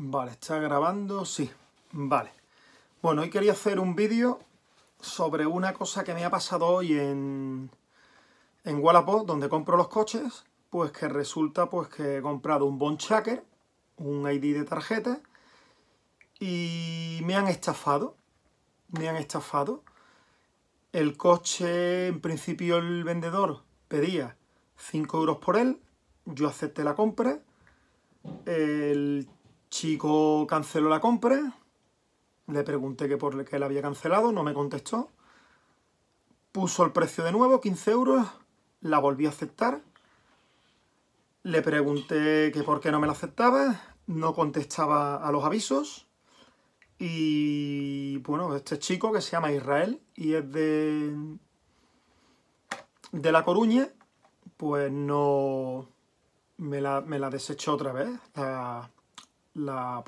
Vale, ¿está grabando? Sí. Vale. Bueno, hoy quería hacer un vídeo sobre una cosa que me ha pasado hoy en, en Wallapop, donde compro los coches, pues que resulta pues que he comprado un bon un ID de tarjeta, y me han estafado. Me han estafado. El coche, en principio el vendedor pedía 5 euros por él, yo acepté la compra, el Chico canceló la compra, le pregunté que por qué la había cancelado, no me contestó, puso el precio de nuevo, 15 euros, la volví a aceptar, le pregunté que por qué no me la aceptaba, no contestaba a los avisos, y bueno, este chico que se llama Israel y es de, de La Coruña, pues no me la, me la desechó otra vez la,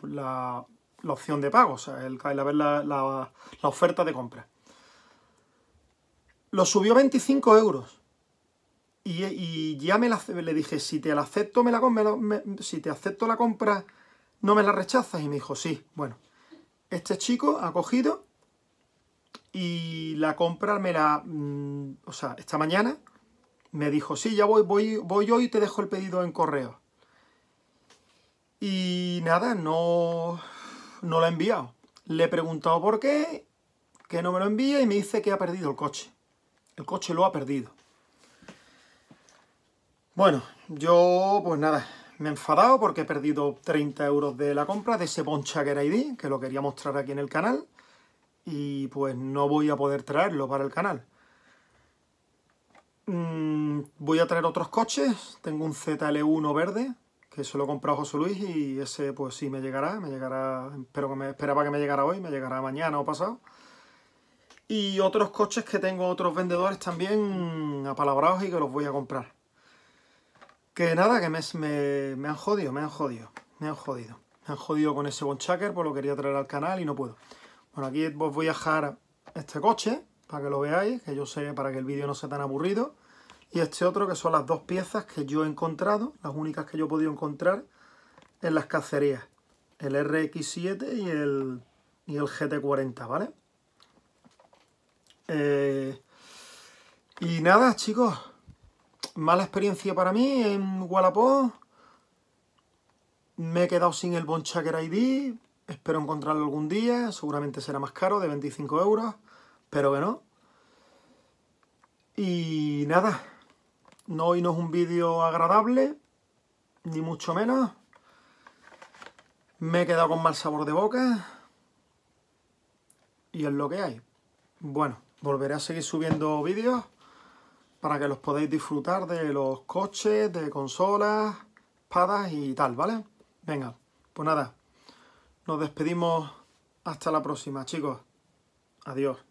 opción de pago, o sea, el, la, la, oferta de compra. Lo subió 25 euros. Y, ya me la, le dije, si te la acepto, me la, si te acepto la compra, no me la rechazas. Y me dijo, sí, bueno, este chico ha cogido y la compra me la... Mm, o sea, esta mañana me dijo, sí, ya voy, voy, voy hoy y te dejo el pedido en correo. Y nada, no, no lo ha enviado. Le he preguntado por qué, que no me lo envía y me dice que ha perdido el coche. El coche lo ha perdido. Bueno, yo pues nada, me he enfadado porque he perdido 30 euros de la compra de ese Poncha ID, que lo quería mostrar aquí en el canal, y pues no voy a poder traerlo para el canal. Mm, voy a traer otros coches, tengo un ZL1 verde, que se lo compró José Luis y ese pues sí me llegará, me llegará, pero que me esperaba que me llegara hoy, me llegará mañana o pasado. Y otros coches que tengo otros vendedores también apalabrados y que los voy a comprar. Que nada, que me, me han jodido, me han jodido, me han jodido. Me han jodido con ese Bonchaker, pues lo quería traer al canal y no puedo. Bueno, aquí os voy a dejar este coche para que lo veáis, que yo sé, para que el vídeo no sea tan aburrido. Y este otro que son las dos piezas que yo he encontrado, las únicas que yo he podido encontrar en las cacerías. El RX7 y el, GT40, ¿vale? Eh, y nada, chicos. Mala experiencia para mí en Wallapop. Me he quedado sin el Bonchaker ID. Espero encontrarlo algún día. Seguramente será más caro, de 25 euros. Pero que no. Y nada, no, hoy no es un vídeo agradable, ni mucho menos. Me he quedado con mal sabor de boca. Y es lo que hay. Bueno, volveré a seguir subiendo vídeos para que los podáis disfrutar de los coches, de consolas, espadas y tal, ¿vale? Venga, pues nada. Nos despedimos hasta la próxima, chicos. Adiós.